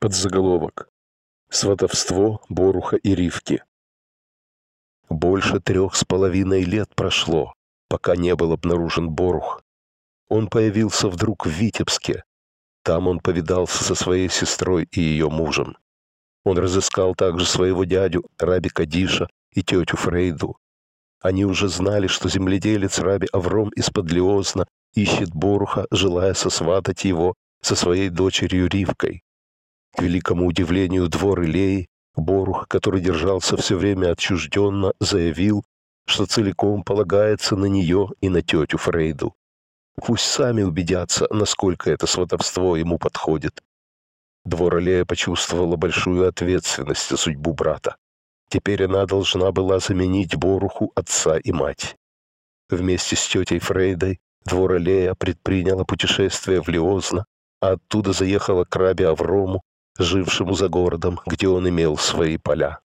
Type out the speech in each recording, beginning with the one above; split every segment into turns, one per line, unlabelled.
Подзаголовок. Сватовство Боруха и Ривки. Больше трех с половиной лет прошло, пока не был обнаружен Борух. Он появился вдруг в Витебске. Там он повидался со своей сестрой и ее мужем. Он разыскал также своего дядю Раби Кадиша и тетю Фрейду. Они уже знали, что земледелец Раби Авром из Подлиозна ищет Боруха, желая сосватать его со своей дочерью Ривкой. К великому удивлению двор Илей, Борух, который держался все время отчужденно, заявил, что целиком полагается на нее и на тетю Фрейду. Пусть сами убедятся, насколько это сватовство ему подходит. Двор Аллея почувствовала большую ответственность за судьбу брата. Теперь она должна была заменить Боруху отца и мать. Вместе с тетей Фрейдой двор Аллея предприняла путешествие в Лиозно, а оттуда заехала к рабе Аврому, жившему за городом, где он имел свои поля.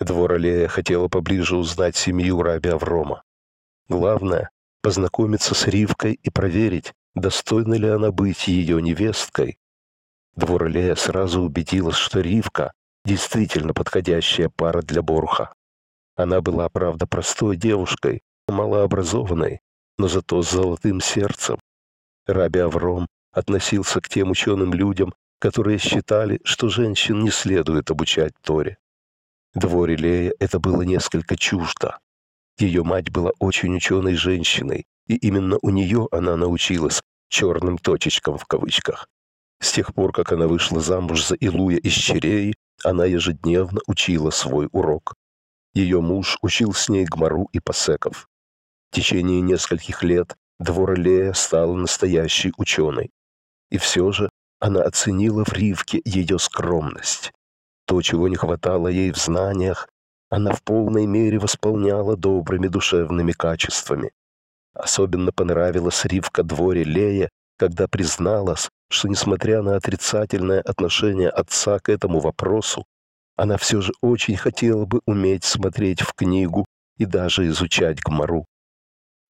Двор аллея хотела поближе узнать семью Раби Аврома. Главное — познакомиться с Ривкой и проверить, достойна ли она быть ее невесткой. Двор аллея сразу убедилась, что Ривка — действительно подходящая пара для Борха. Она была, правда, простой девушкой, малообразованной, но зато с золотым сердцем. Раби Авром относился к тем ученым людям, которые считали, что женщин не следует обучать Торе. Дворе это было несколько чуждо. Ее мать была очень ученой женщиной, и именно у нее она научилась «черным точечкам» в кавычках. С тех пор, как она вышла замуж за Илуя из Череи, она ежедневно учила свой урок. Ее муж учил с ней Гмару и Пасеков. В течение нескольких лет Дворелея стала настоящей ученой. И все же она оценила в Ривке ее скромность. То, чего не хватало ей в знаниях, она в полной мере восполняла добрыми душевными качествами. Особенно понравилась Ривка дворе Лея, когда призналась, что, несмотря на отрицательное отношение отца к этому вопросу, она все же очень хотела бы уметь смотреть в книгу и даже изучать гмору.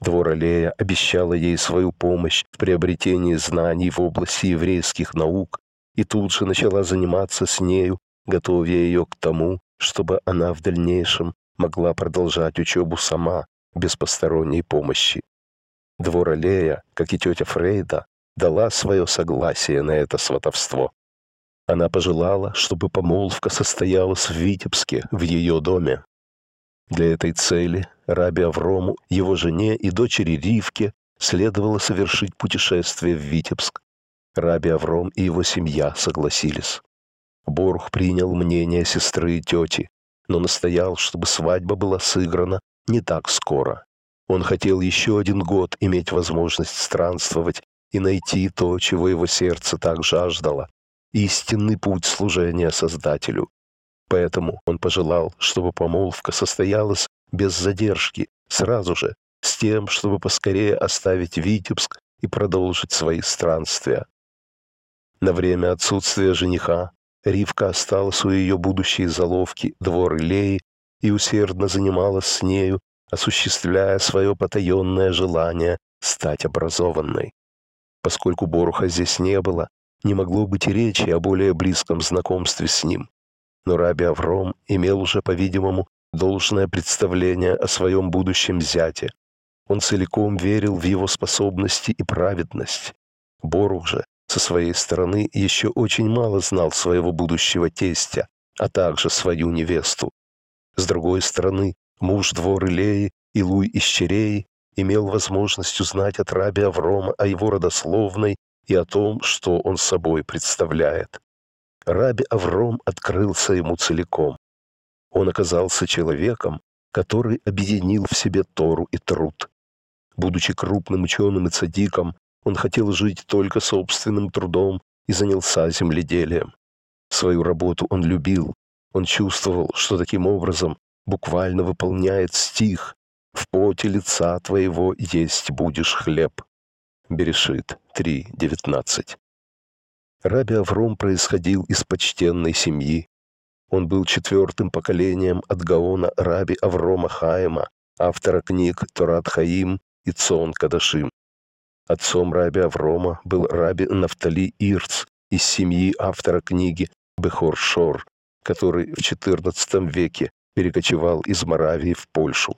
Двор обещала ей свою помощь в приобретении знаний в области еврейских наук и тут же начала заниматься с нею, готовя ее к тому, чтобы она в дальнейшем могла продолжать учебу сама, без посторонней помощи. Двор как и тетя Фрейда, дала свое согласие на это сватовство. Она пожелала, чтобы помолвка состоялась в Витебске, в ее доме. Для этой цели Рабе Аврому, его жене и дочери Ривке следовало совершить путешествие в Витебск. Раби Авром и его семья согласились. Борух принял мнение сестры и тети, но настоял, чтобы свадьба была сыграна не так скоро. Он хотел еще один год иметь возможность странствовать и найти то, чего его сердце так жаждало — истинный путь служения Создателю. Поэтому он пожелал, чтобы помолвка состоялась без задержки, сразу же, с тем, чтобы поскорее оставить Витебск и продолжить свои странствия. На время отсутствия жениха Ривка осталась у ее будущей заловки двор Илеи и усердно занималась с нею, осуществляя свое потаенное желание стать образованной. Поскольку Боруха здесь не было, не могло быть и речи о более близком знакомстве с ним. Но Раби Авром имел уже, по-видимому, должное представление о своем будущем зяте. Он целиком верил в его способности и праведность. Борух же, со своей стороны, еще очень мало знал своего будущего тестя, а также свою невесту. С другой стороны, муж двор Илеи, Илуй Ищерей, имел возможность узнать от раби Аврома о его родословной и о том, что он собой представляет. Раби Авром открылся ему целиком. Он оказался человеком, который объединил в себе Тору и труд. Будучи крупным ученым и цадиком, он хотел жить только собственным трудом и занялся земледелием. Свою работу он любил. Он чувствовал, что таким образом буквально выполняет стих «В поте лица твоего есть будешь хлеб». Берешит 3.19. Раби Авром происходил из почтенной семьи, он был четвертым поколением от Гаона Раби Аврома Хаема, автора книг Торат Хаим и Цон Кадашим. Отцом раби Аврома был раби Нафтали Ирц из семьи автора книги Бехор Шор, который в XIV веке перекочевал из Моравии в Польшу.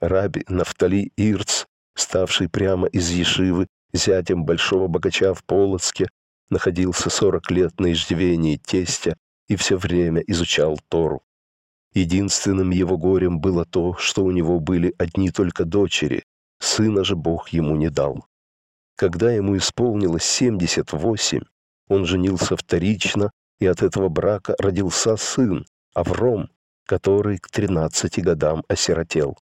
Раби Нафтали Ирц, ставший прямо из Ешивы зятем большого богача в Полоцке, находился 40 лет на иждивении тестя и все время изучал Тору. Единственным его горем было то, что у него были одни только дочери, сына же Бог ему не дал. Когда ему исполнилось 78, он женился вторично, и от этого брака родился сын, Авром, который к 13 годам осиротел.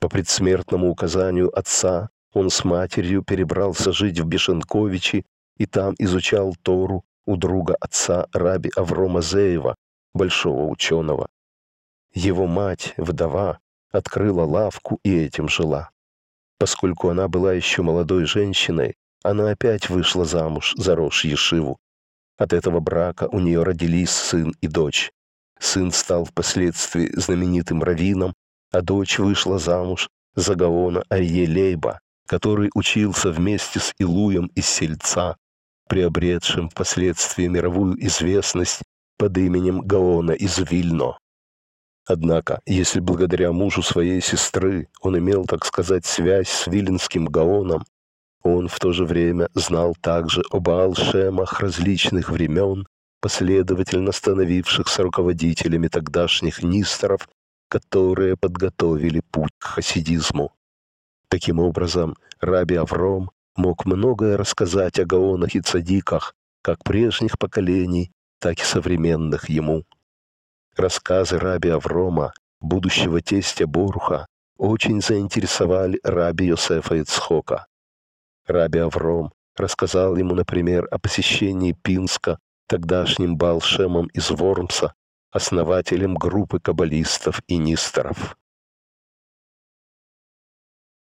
По предсмертному указанию отца он с матерью перебрался жить в Бешенковичи и там изучал Тору у друга отца Раби Аврома Зеева, большого ученого. Его мать, вдова, открыла лавку и этим жила. Поскольку она была еще молодой женщиной, она опять вышла замуж за Рош Ешиву. От этого брака у нее родились сын и дочь. Сын стал впоследствии знаменитым раввином, а дочь вышла замуж за Гаона Арье Лейба, который учился вместе с Илуем из Сельца приобретшим впоследствии мировую известность под именем Гаона из Вильно. Однако, если благодаря мужу своей сестры он имел, так сказать, связь с вильнским Гаоном, он в то же время знал также об алшемах различных времен, последовательно становившихся руководителями тогдашних нисторов, которые подготовили путь к хасидизму. Таким образом, раби Авром мог многое рассказать о гаонах и цадиках, как прежних поколений, так и современных ему. Рассказы раби Аврома, будущего тестя Боруха, очень заинтересовали раби Йосефа Ицхока. Раби Авром рассказал ему, например, о посещении Пинска тогдашним Балшемом из Вормса, основателем группы каббалистов и нисторов.